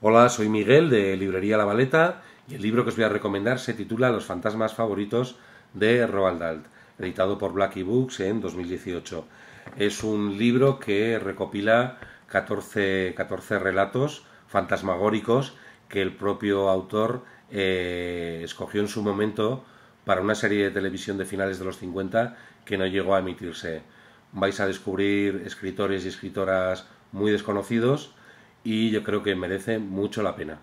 Hola, soy Miguel de Librería La Valeta y el libro que os voy a recomendar se titula Los fantasmas favoritos de Roald Dahl, editado por Blackie Books en 2018. Es un libro que recopila 14, relatos fantasmagóricos que el propio autor eh, escogió en su momento para una serie de televisión de finales de los 50 que no llegó a emitirse. Vais a descubrir escritores y escritoras muy desconocidos, y yo creo que merece mucho la pena.